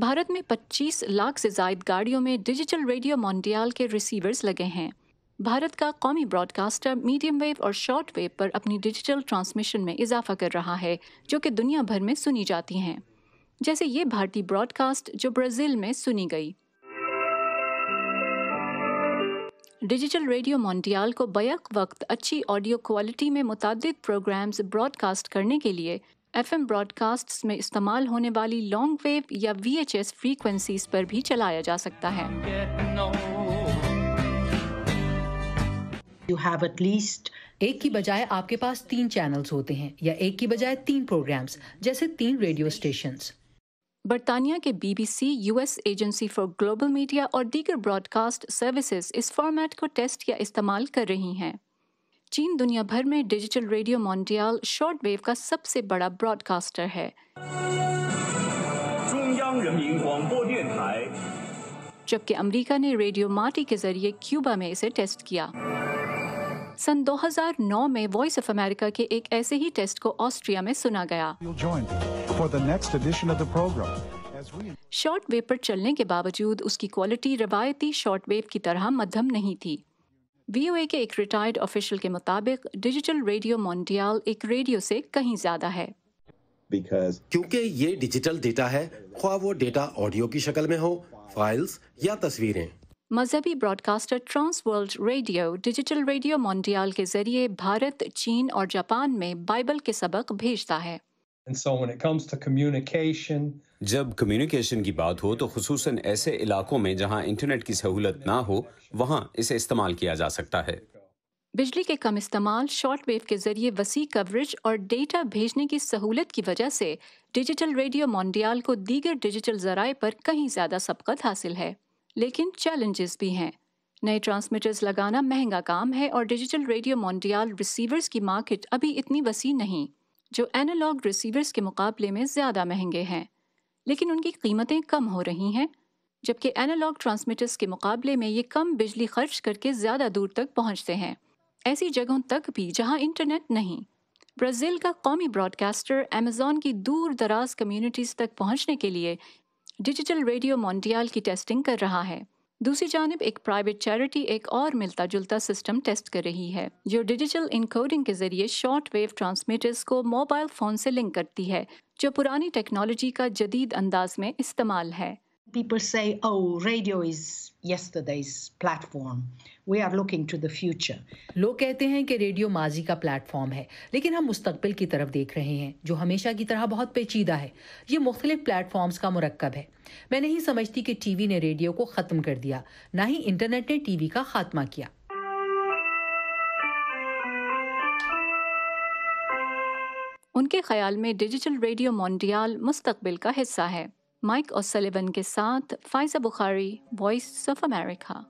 بھارت میں پچیس لاکھ سے زائد گاڑیوں میں ڈیجیٹل ریڈیو مونڈیال کے ریسیورز لگے ہیں بھارت کا قومی براڈ کاسٹر میڈیم ویو اور شارٹ ویو پر اپنی ڈیجیٹل ٹرانسمیشن میں اضافہ کر رہا ہے جو کہ دنیا بھر میں سنی جاتی ہیں جیسے یہ بھارتی براڈ کاسٹ جو برازیل میں سنی گئی ڈیجیٹل ریڈیو مونڈیال کو بیک وقت اچھی آڈیو کوالٹی میں متعدد پروگرامز براڈ کاسٹ کرنے کے لیے ایف ایم براڈ کاسٹس میں استعمال ہونے والی لانگ ویو یا وی ایچ ایس فریکوینسیز پر بھی چلایا جا سکتا ہے ایک کی بجائے آپ کے پاس تین چینل ہوتے ہیں یا ایک کی بجائے تین پروگرامز جیسے تین ریڈیو اسٹیشن برطانیہ کے B B C U S agency for global media اور دیگر براڈ کاسٹ سروسز اس فارمیٹ کو ٹیسٹ یا استعمال کر رہی ہیں چین دنیا بھر میں digital radio Mondiale short wave کا سب سے بڑا براڈ کاسٹر ہے جبکہ امریکہ نے ریڈیو مارٹی کے ذریعے کیوبا میں اسے ٹیسٹ کیا سن دو ہزار نو میں وائس آف امریکہ کے ایک ایسے ہی ٹیسٹ کو آسٹریا میں سنا گیا شارٹ ویو پر چلنے کے باوجود اس کی کوالٹی روایتی شارٹ ویو کی طرح مدھم نہیں تھی وی او اے کے ایک ریٹائرڈ آفیشل کے مطابق ڈیجیٹل ریڈیو مونڈیال ایک ریڈیو سے کہیں زیادہ ہے کیونکہ یہ ڈیجیٹل ڈیٹا ہے خواہ وہ ڈیٹا آڈیو کی شکل میں ہو فائلز یا تصویریں مذہبی broadcaster trans world radio digital radio Mondiale کے ذریعے بھارت چین اور جاپان میں بائبل کے سبق بھیجتا ہے جب کمیونکیشن کی بات ہو تو خصوصاً ایسے علاقوں میں جہاں انٹرنیٹ کی سہولت نہ ہو وہاں اسے استعمال کیا جا سکتا ہے بجلی کے کم استعمال شارٹ ویو کے ذریعے وسیع کوریج اور ڈیٹا بھیجنے کی سہولت کی وجہ سے ڈیجیٹل ریڈیو مونڈیال کو دیگر ڈیجیٹل ذرائع پر کہیں زیادہ سبقت حاصل ہے لیکن چیلنجز بھی ہیں نئے ٹرانسمیٹرز لگانا مہنگا کام ہے اور ڈیجیٹل ریڈیو مونڈیال ریسیورز کی مارکیٹ ابھی اتنی وسیع نہیں جو اینالاگ ریسیورز کے مقابلے میں زیادہ مہنگے ہیں لیکن ان کی قیمتیں کم ہو رہی ہیں جبکہ اینالاگ ٹرانسمیٹرز کے مقابلے میں یہ کم بجلی خرچ کر کے زیادہ دور تک پہنچتے ہیں ایسی جگہوں تک بھی جہاں انٹرنیٹ نہیں برازیل کا قومی براڈ کاسٹر امیزون کی دور دراز کمیونٹیز تک پہنچنے کے لیے ڈیجیٹل ریڈیو مونڈیال کی ٹیسٹنگ کر رہا ہے دوسری جانب ایک پرائیویٹ چیریٹی ایک اور ملتا جلتا سسٹم ٹیسٹ کر رہی ہے جو ڈیجیٹل انکوڈنگ کے ذریعے شارٹ ویو ٹرانسمیٹرز کو موبائل فون سے لنک کرتی ہے جو پرانی ٹیکنالوجی کا جدید انداز میں استعمال ہے people say, oh, radio is yesterday's platform. We are looking to the future. لوگ کہتے ہیں کہ ریڈیو ماضی کا پلیٹ فارم ہے لیکن ہم مستقبل کی طرف دیکھ رہے ہیں جو ہمیشہ کی طرح بہت پیچیدہ ہے یہ مختلف پلیٹ فارمز کا مرکب ہے میں نہیں سمجھتی کہ ٹی وی نے ریڈیو کو ختم کر دیا نہ ہی انٹرنیٹ نے ٹی وی کا خاتمہ کیا ان کے خیال میں ڈیجیٹل ریڈیو مونڈیال مستقبل کا حصہ ہے مائک اور سلیبن کے ساتھ Faiza Bukhari voice of America